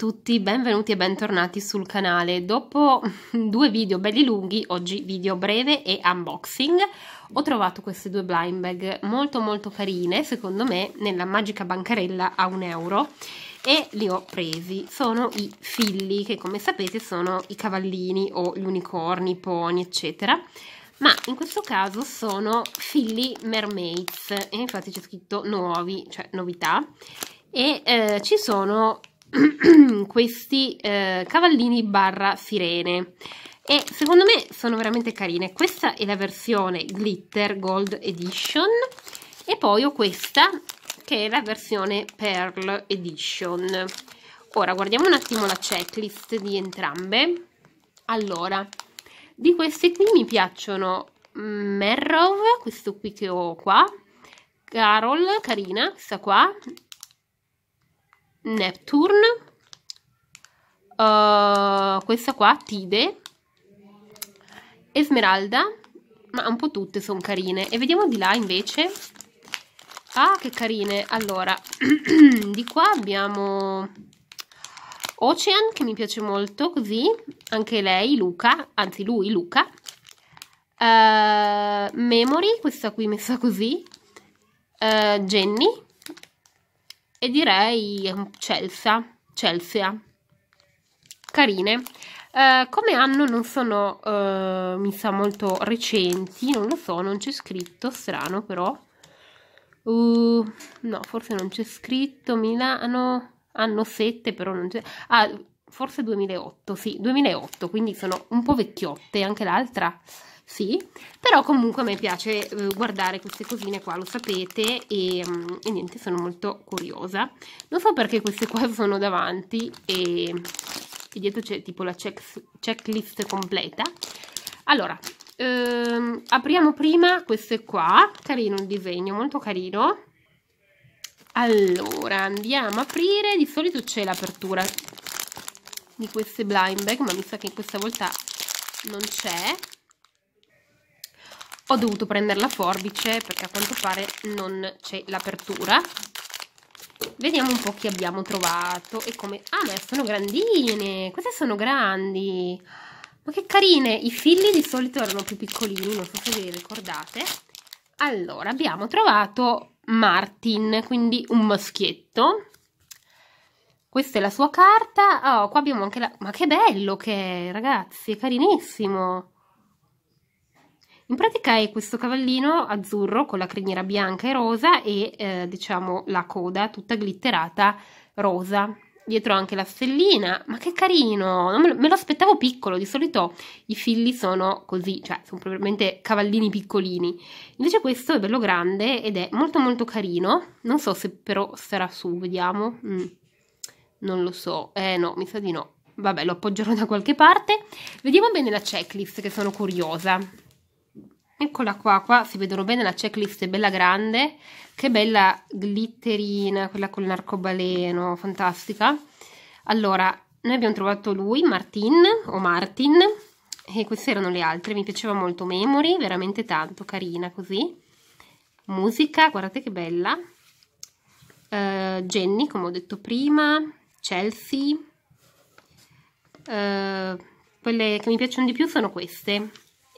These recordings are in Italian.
tutti, benvenuti e bentornati sul canale. Dopo due video belli lunghi, oggi video breve e unboxing, ho trovato queste due blind bag molto molto carine, secondo me, nella magica bancarella a un euro e li ho presi. Sono i filli, che come sapete sono i cavallini o gli unicorni, i pony, eccetera ma in questo caso sono Philly Mermaids e infatti c'è scritto nuovi, cioè novità e eh, ci sono questi eh, cavallini barra sirene e secondo me sono veramente carine questa è la versione glitter gold edition e poi ho questa che è la versione pearl edition ora guardiamo un attimo la checklist di entrambe allora di queste qui mi piacciono Merrow questo qui che ho qua Carol carina questa qua Neptune, uh, questa qua, Tide, Esmeralda, ma un po' tutte sono carine. E vediamo di là invece. Ah, che carine! Allora, di qua abbiamo Ocean, che mi piace molto, così. Anche lei, Luca, anzi lui, Luca. Uh, Memory, questa qui messa così. Uh, Jenny, e direi mm, Chelsea, Chelsea. carine. Eh, come anno non sono, eh, mi sa, molto recenti, non lo so, non c'è scritto, strano però. Uh, no, forse non c'è scritto, Milano, anno 7 però non c'è. Ah, forse 2008, sì, 2008, quindi sono un po' vecchiotte, anche l'altra sì, però comunque a me piace eh, guardare queste cosine qua, lo sapete, e, mm, e, niente, sono molto curiosa. Non so perché queste qua sono davanti e, e dietro c'è tipo la check, checklist completa. Allora, ehm, apriamo prima queste qua, carino il disegno, molto carino. Allora, andiamo a aprire, di solito c'è l'apertura di queste blind bag, ma mi sa che questa volta non c'è ho dovuto prendere la forbice perché a quanto pare non c'è l'apertura vediamo un po' chi abbiamo trovato e come ah ma sono grandine queste sono grandi ma che carine i figli di solito erano più piccolini non so se vi ricordate allora abbiamo trovato Martin quindi un maschietto questa è la sua carta oh qua abbiamo anche la ma che bello che è ragazzi è carinissimo in pratica è questo cavallino azzurro con la criniera bianca e rosa e eh, diciamo la coda tutta glitterata rosa. Dietro anche la stellina, ma che carino! Me lo aspettavo piccolo, di solito i filli sono così, cioè sono probabilmente cavallini piccolini. Invece questo è bello grande ed è molto molto carino, non so se però sarà su, vediamo. Mm. Non lo so, eh no, mi sa di no. Vabbè, lo appoggerò da qualche parte. Vediamo bene la checklist che sono curiosa eccola qua qua si vedono bene la checklist è bella grande che bella glitterina quella con l'arcobaleno fantastica allora noi abbiamo trovato lui Martin o Martin e queste erano le altre mi piaceva molto Memory veramente tanto carina così musica guardate che bella uh, Jenny come ho detto prima Chelsea uh, quelle che mi piacciono di più sono queste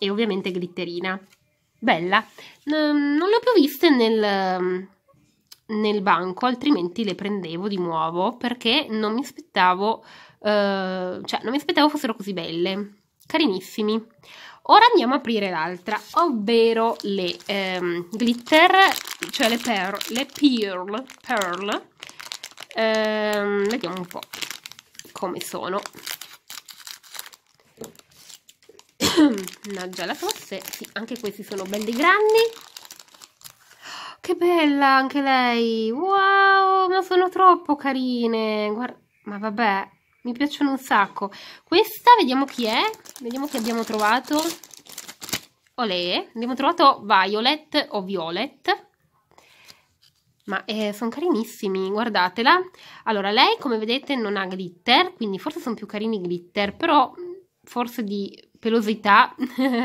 e ovviamente glitterina. Bella, non le ho più viste nel, nel banco, altrimenti le prendevo di nuovo perché non mi aspettavo, eh, cioè non mi aspettavo fossero così belle, carinissimi. Ora andiamo a aprire l'altra, ovvero le ehm, glitter, cioè le, per, le pearl, pearl. Ehm, vediamo un po' come sono. Mannaggia la tosse. Sì, anche questi sono belli grandi. Che bella anche lei. Wow, ma sono troppo carine. Guarda, ma vabbè, mi piacciono un sacco. Questa, vediamo chi è. Vediamo chi abbiamo trovato. Olè. Abbiamo trovato Violet o Violet. Ma eh, sono carinissimi, guardatela. Allora, lei come vedete non ha glitter, quindi forse sono più carini i glitter, però mm, forse di pelosità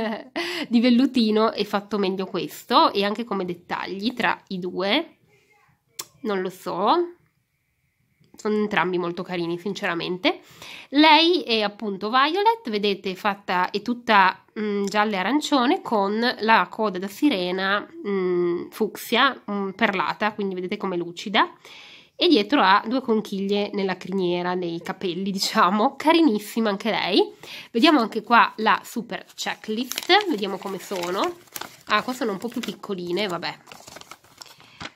di vellutino è fatto meglio questo e anche come dettagli tra i due non lo so sono entrambi molto carini sinceramente lei è appunto violet vedete fatta è tutta mm, gialla e arancione con la coda da sirena mh, mm, fucsia mh, mm, perlata quindi vedete come lucida e dietro ha due conchiglie nella criniera nei capelli, diciamo, carinissima anche lei. Vediamo anche qua la super checklist, vediamo come sono. Ah, qua sono un po' più piccoline, vabbè.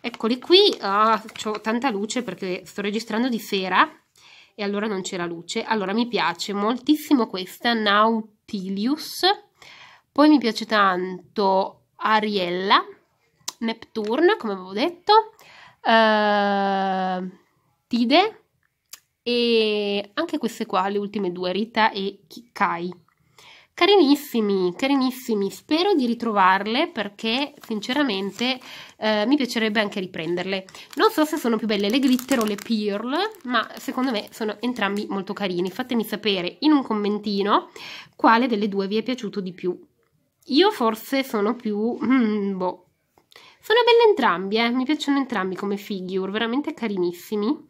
Eccoli qui, ah, ho tanta luce perché sto registrando di sera e allora non c'era luce. Allora mi piace moltissimo questa, Nautilius, poi mi piace tanto Ariella, Neptune, come avevo detto, uh, Tide e anche queste qua, le ultime due, Rita e Kai. Carinissimi, carinissimi, spero di ritrovarle perché sinceramente eh, mi piacerebbe anche riprenderle. Non so se sono più belle le glitter o le pearl, ma secondo me sono entrambi molto carini. Fatemi sapere in un commentino quale delle due vi è piaciuto di più. Io forse sono più... Mm, boh, sono belle entrambi, eh? mi piacciono entrambi come figure, veramente carinissimi.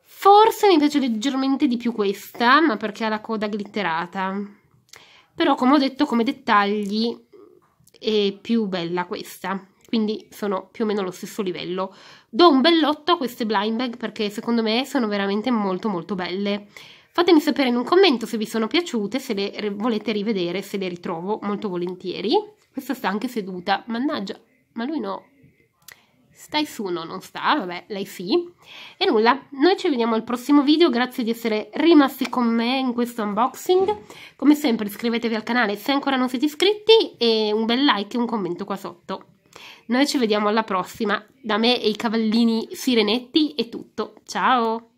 Forse mi piace leggermente di più questa, ma perché ha la coda glitterata. Però, come ho detto, come dettagli è più bella questa. Quindi sono più o meno allo stesso livello. Do un bell'otto a queste blind bag perché secondo me sono veramente molto molto belle. Fatemi sapere in un commento se vi sono piaciute, se le volete rivedere, se le ritrovo molto volentieri. Questa sta anche seduta, mannaggia ma lui no. Stai su, no, non sta, vabbè, lei sì. E nulla, noi ci vediamo al prossimo video, grazie di essere rimasti con me in questo unboxing. Come sempre iscrivetevi al canale se ancora non siete iscritti e un bel like e un commento qua sotto. Noi ci vediamo alla prossima, da me e i cavallini sirenetti è tutto, ciao!